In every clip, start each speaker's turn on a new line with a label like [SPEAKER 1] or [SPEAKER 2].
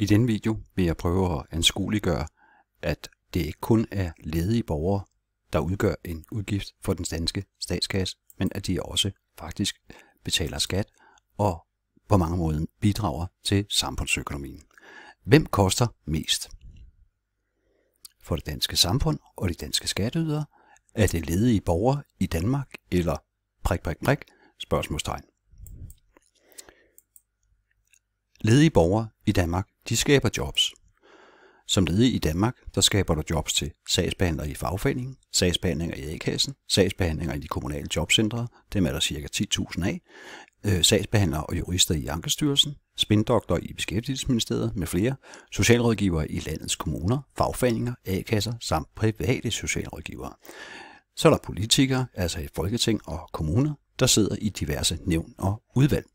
[SPEAKER 1] I denne video vil jeg prøve at anskueliggøre, at det ikke kun er ledige borgere, der udgør en udgift for den danske statskasse, men at de også faktisk betaler skat og på mange måder bidrager til samfundsøkonomien. Hvem koster mest? For det danske samfund og de danske skatteydere er det ledige borgere i Danmark eller prik, prik, prik, spørgsmålstegn. Ledige borgere i Danmark, de skaber jobs. Som ledige i Danmark, der skaber du jobs til sagsbehandlere i fagforeningen, sagsbehandlinger i A-kassen, sagsbehandlinger i de kommunale jobcentre, dem er der ca. 10.000 af, øh, sagsbehandlere og jurister i Ankestyrelsen, spindoktor i Beskæftigelsesministeriet med flere, socialrådgivere i landets kommuner, fagforeninger, A-kasser samt private socialrådgivere. Så er der politikere, altså i Folketing og kommuner, der sidder i diverse nævn og udvalg.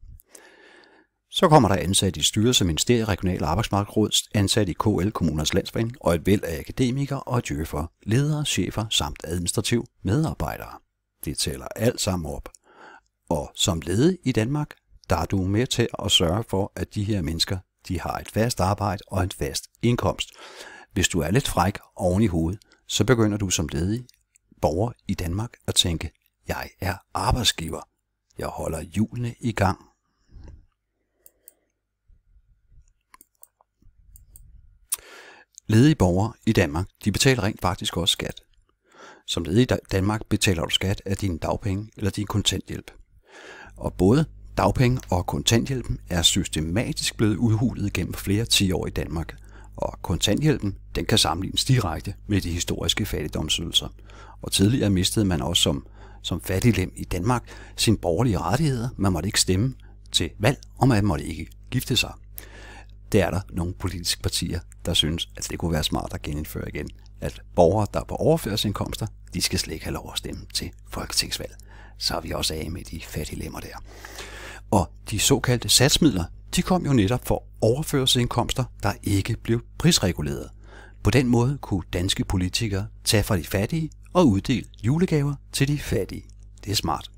[SPEAKER 1] Så kommer der ansat i styrelse, ministerie, regional arbejdsmarkedsråd, ansat i KL, kommuners landsforening og et væld af akademikere og djøffer, ledere, chefer samt administrativ medarbejdere. Det tæller alt sammen op. Og som led i Danmark, der er du med til at sørge for, at de her mennesker de har et fast arbejde og en fast indkomst. Hvis du er lidt fræk oven i hovedet, så begynder du som ledig borger i Danmark at tænke, jeg er arbejdsgiver. Jeg holder hjulene i gang. Ledige borgere i Danmark, de betaler rent faktisk også skat. Som ledig i Danmark betaler du skat af dine dagpenge eller din kontanthjælp. Og både dagpenge og kontanthjælpen er systematisk blevet udhulet gennem flere ti år i Danmark. Og kontanthjælpen, den kan sammenlignes direkte med de historiske fattigdomsydelser. Og tidligere mistede man også som, som fattiglem i Danmark sine borgerlige rettigheder. Man måtte ikke stemme til valg, og man måtte ikke gifte sig det er der nogle politiske partier, der synes, at det kunne være smart at genindføre igen, at borgere, der er på overførselsindkomster, de skal slet ikke have lov at stemme til folketingsvalg. Så er vi også af med de fattige lemmer der. Og de såkaldte satsmidler, de kom jo netop for overførselsindkomster, der ikke blev prisreguleret. På den måde kunne danske politikere tage fra de fattige og uddele julegaver til de fattige. Det er smart.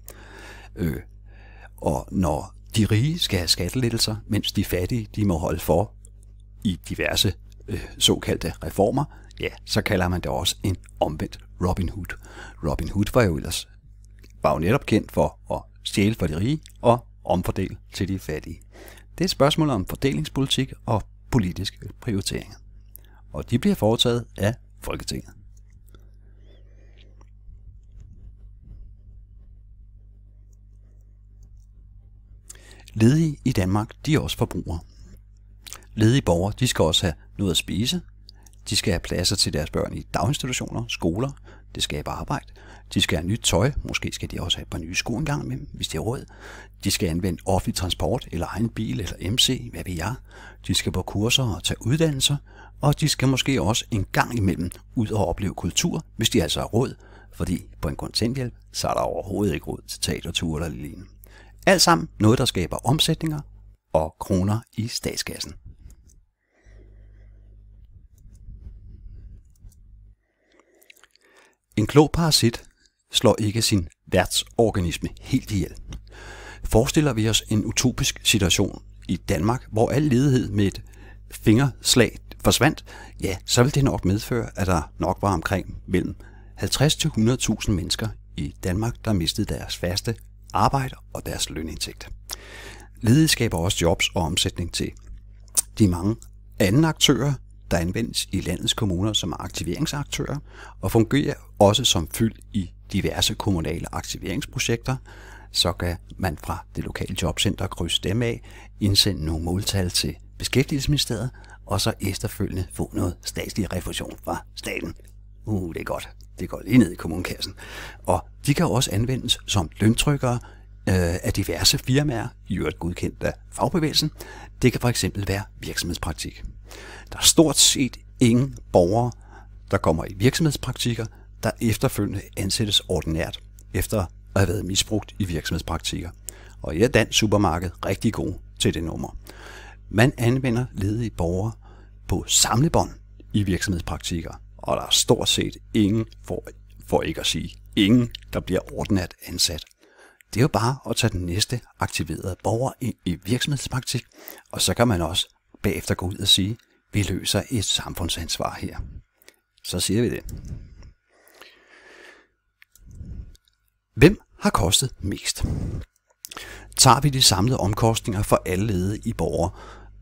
[SPEAKER 1] Øh. Og når de rige skal have skattelettelser, mens de fattige de må holde for i diverse øh, såkaldte reformer. Ja, så kalder man det også en omvendt Robin Hood. Robin Hood var jo ellers var jo netop kendt for at stjæle for de rige og omfordele til de fattige. Det er et spørgsmål om fordelingspolitik og politiske prioriteringer. Og de bliver foretaget af Folketinget. Ledige i Danmark, de er også forbrugere. Ledige borgere, de skal også have noget at spise, de skal have pladser til deres børn i daginstitutioner, skoler, det skaber arbejde, de skal have nyt tøj, måske skal de også have et par nye sko en gang imellem, hvis de har råd. De skal anvende offentlig transport eller egen bil eller MC, hvad ved jeg. De skal på kurser og tage uddannelser, og de skal måske også en gang imellem ud og opleve kultur, hvis de altså har råd, fordi på en kontanthjælp, så er der overhovedet ikke råd til teaterture eller lignende. Alt sammen noget, der skaber omsætninger og kroner i statskassen. En klog parasit slår ikke sin værtsorganisme helt ihjel. Forestiller vi os en utopisk situation i Danmark, hvor al ledighed med et fingerslag forsvandt, ja, så vil det nok medføre, at der nok var omkring mellem 50-100.000 mennesker i Danmark, der mistede deres faste arbejde og deres lønindtægt. Ledighed skaber også jobs og omsætning til de mange andre aktører, der anvendes i landets kommuner som aktiveringsaktører og fungerer også som fyld i diverse kommunale aktiveringsprojekter, så kan man fra det lokale jobcenter krydse dem af, indsende nogle måltal til Beskæftigelsesministeriet, og så efterfølgende få noget statslig refusion fra staten. Uh, det er godt. Det går lige ned i kommunekassen. Og de kan også anvendes som løntrykkere øh, af diverse firmaer, i øvrigt godkendt af fagbevægelsen. Det kan for eksempel være virksomhedspraktik. Der er stort set ingen borgere, der kommer i virksomhedspraktikker, der efterfølgende ansættes ordinært efter at have været misbrugt i virksomhedspraktikker. Og i er dansk supermarked rigtig god til det nummer. Man anvender ledige borgere på samlebånd i virksomhedspraktikker, og der er stort set ingen, for, for ikke at sige ingen, der bliver ordnet ansat. Det er jo bare at tage den næste aktiverede borger ind i virksomhedspraktik, og så kan man også bagefter gå ud og sige, vi løser et samfundsansvar her. Så siger vi det. Hvem har kostet mest? Tager vi de samlede omkostninger for alle lede i borgere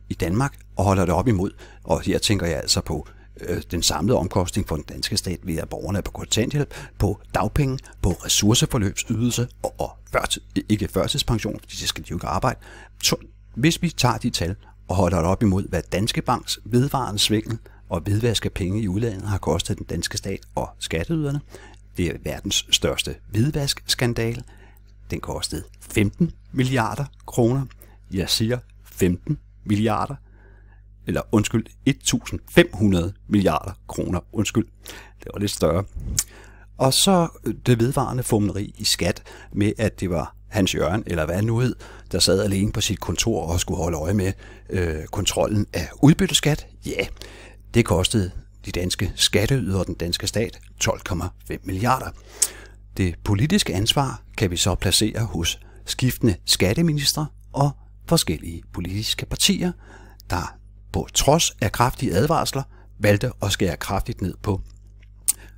[SPEAKER 1] i Danmark og holder det op imod, og her tænker jeg altså på øh, den samlede omkostning for den danske stat ved, at borgerne er på kontanthjælp, på dagpenge, på ressourceforløbsydelse og, og ført, ikke førtidspension, fordi det skal de jo ikke arbejde. Så, hvis vi tager de tal og holder det op imod, hvad Danske Banks vedvarende svingel og vedvask af penge i udlandet har kostet den danske stat og skatteyderne. Det er verdens største hvidvaskskandal. Den kostede 15 milliarder kroner. Jeg siger 15 milliarder eller undskyld, 1500 milliarder kroner. Undskyld, det var lidt større. Og så øh, det vedvarende fumleri i skat med, at det var Hans Jørgen, eller hvad nu hed, der sad alene på sit kontor og skulle holde øje med øh, kontrollen af udbytteskat. Ja, det kostede de danske skatteydere og den danske stat 12,5 milliarder. Det politiske ansvar kan vi så placere hos skiftende skatteminister og forskellige politiske partier, der på trods af kraftige advarsler valgte at skære kraftigt ned på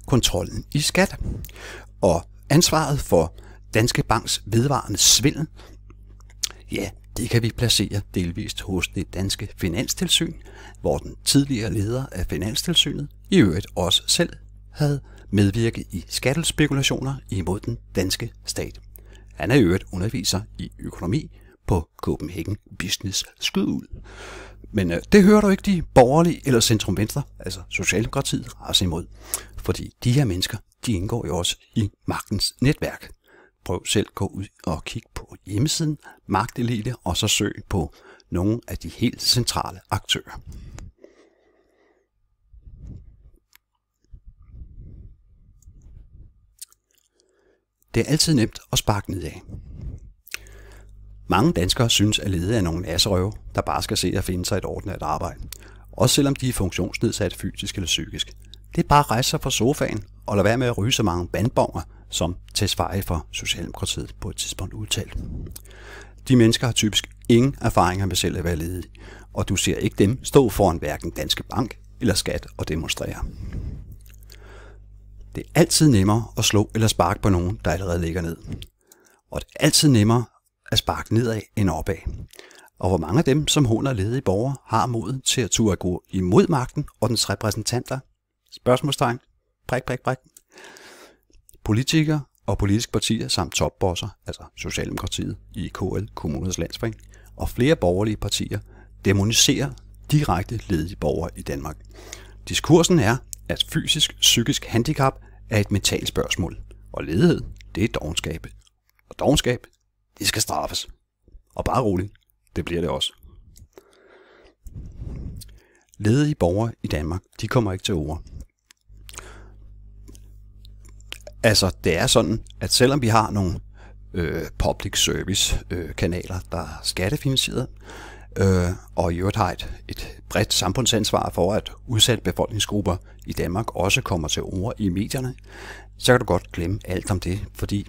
[SPEAKER 1] kontrollen i skat. Og ansvaret for Danske Banks vedvarende svindel, ja, det kan vi placere delvist hos det danske finanstilsyn, hvor den tidligere leder af Finanstilsynet i øvrigt også selv havde medvirket i skattespekulationer imod den danske stat. Han er i øvrigt underviser i økonomi på Copenhagen Business School. Men øh, det hører du ikke de borgerlige eller centrum venstre, altså Socialdemokratiet, rase imod. Fordi de her mennesker, de indgår jo også i magtens netværk. Prøv selv at gå ud og kig på hjemmesiden Magtelite, og så søg på nogle af de helt centrale aktører. Det er altid nemt at sparke nedad. Mange danskere synes, at lede er nogle asserøve, der bare skal se at finde sig et ordentligt arbejde. Også selvom de er funktionsnedsat fysisk eller psykisk. Det er bare at rejse sig fra sofaen og lade være med at ryge så mange bandbonger, som Tesfaye for Socialdemokratiet på et tidspunkt udtalte. De mennesker har typisk ingen erfaringer med selv at være ledige, og du ser ikke dem stå foran hverken Danske Bank eller Skat og demonstrere. Det er altid nemmere at slå eller sparke på nogen, der allerede ligger ned. Og det er altid nemmere at sparke nedad end opad. Og hvor mange af dem, som hun og ledige borgere, har mod til at turde gå imod magten og dens repræsentanter? Spørgsmålstegn. Prik, prik, prik. Politikere og politiske partier samt topbosser, altså Socialdemokratiet, IKL, Kommunernes Landsforening og flere borgerlige partier, demoniserer direkte ledige borgere i Danmark. Diskursen er, at fysisk psykisk handicap er et mentalt spørgsmål, og ledighed, det er dogenskab. Og dogenskab, de skal straffes. Og bare roligt, det bliver det også. Ledige borgere i Danmark, de kommer ikke til ord. Altså, det er sådan, at selvom vi har nogle øh, public service øh, kanaler, der er skattefinansieret, øh, og i øvrigt har et, et bredt samfundsansvar for, at udsatte befolkningsgrupper i Danmark også kommer til ord i medierne, så kan du godt glemme alt om det, fordi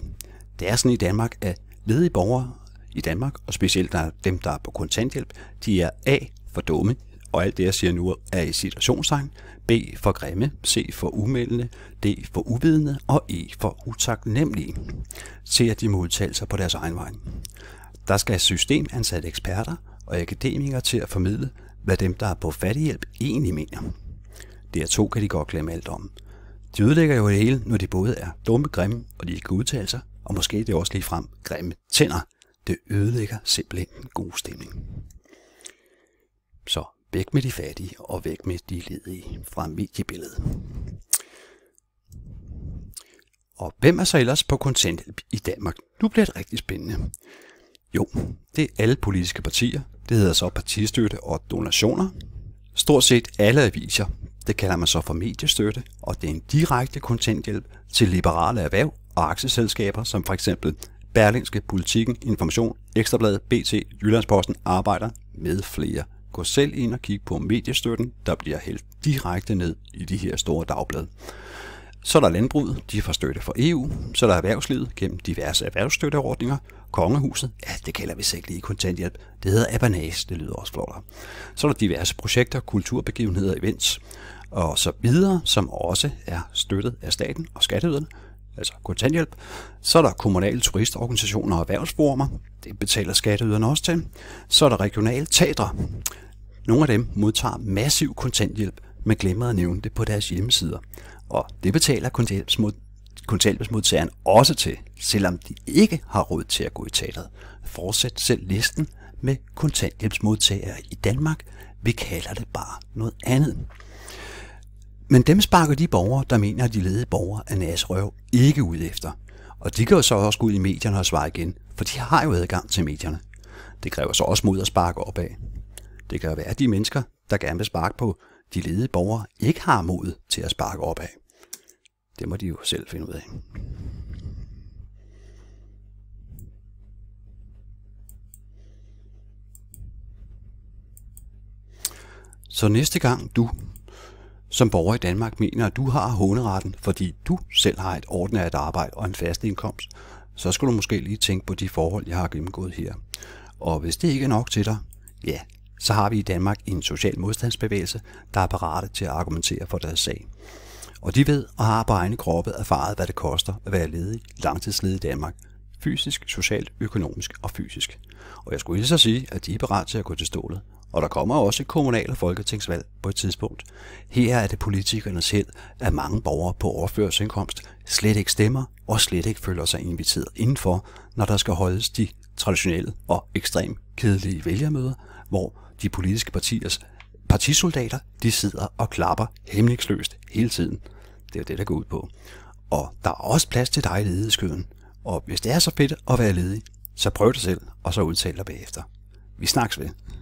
[SPEAKER 1] det er sådan i Danmark, at ledige borgere i Danmark, og specielt der dem, der er på kontanthjælp, de er A for dumme, og alt det, jeg siger nu, er i situationstegn, B for grimme, C for umældende, D for uvidende og E for utaknemmelige, til at de må udtale sig på deres egen vej. Der skal systemansatte eksperter og akademikere til at formidle, hvad dem, der er på fattighjælp, egentlig mener. Det er to, kan de godt glemme alt om. De ødelægger jo det hele, når de både er dumme, grimme, og de ikke kan udtale sig, og måske det også lige frem grimme tænder. Det ødelægger simpelthen en god stemning. Så væk med de fattige og væk med de ledige fra mediebilledet. Og hvem er så ellers på kontanthjælp i Danmark? Nu bliver det rigtig spændende. Jo, det er alle politiske partier. Det hedder så partistøtte og donationer. Stort set alle aviser. Det kalder man så for mediestøtte, og det er en direkte kontanthjælp til liberale erhverv og aktieselskaber, som for eksempel Berlingske, Politiken, Information, Ekstrabladet, BT, Jyllandsposten, Arbejder med flere. Gå selv ind og kig på mediestøtten, der bliver hældt direkte ned i de her store dagblade. Så er der landbruget, de får støtte fra EU. Så er der erhvervslivet gennem diverse erhvervsstøtteordninger. Kongehuset, ja, det kalder vi sikkert lige kontanthjælp. Det hedder Abanage, det lyder også flottere. Så er der diverse projekter, kulturbegivenheder, events og så videre, som også er støttet af staten og skatteyderne altså kontanthjælp. Så er der kommunale turistorganisationer og erhvervsformer. Det betaler skatteyderne også til. Så er der regionale teatre. Nogle af dem modtager massiv kontanthjælp, men glemmer at nævne det på deres hjemmesider. Og det betaler kontanthjælpsmodtageren også til, selvom de ikke har råd til at gå i teatret. Fortsæt selv listen med kontanthjælpsmodtagere i Danmark. Vi kalder det bare noget andet. Men dem sparker de borgere, der mener, at de ledede borgere af Røv, ikke ud efter. Og de kan jo så også gå ud i medierne og svare igen, for de har jo adgang til medierne. Det kræver så også mod at sparke opad. Det kan jo være, at de mennesker, der gerne vil sparke på de ledede borgere, ikke har mod til at sparke opad. Det må de jo selv finde ud af. Så næste gang du som borger i Danmark mener, at du har håneretten, fordi du selv har et ordentligt arbejde og en fast indkomst, så skal du måske lige tænke på de forhold, jeg har gennemgået her. Og hvis det ikke er nok til dig, ja, så har vi i Danmark en social modstandsbevægelse, der er parate til at argumentere for deres sag. Og de ved og har på egne kroppe erfaret, hvad det koster at være ledig, langtidsledig i Danmark. Fysisk, socialt, økonomisk og fysisk. Og jeg skulle lige så sige, at de er parat til at gå til stålet, og der kommer også et kommunal- og folketingsvalg på et tidspunkt. Her er det politikernes held, at mange borgere på overførselsindkomst slet ikke stemmer og slet ikke føler sig inviteret indenfor, når der skal holdes de traditionelle og ekstremt kedelige vælgermøder, hvor de politiske partiers partisoldater de sidder og klapper hemmeligsløst hele tiden. Det er det, der går ud på. Og der er også plads til dig i ledighedskøden. Og hvis det er så fedt at være ledig, så prøv det selv, og så udtaler bagefter. Vi snakkes ved.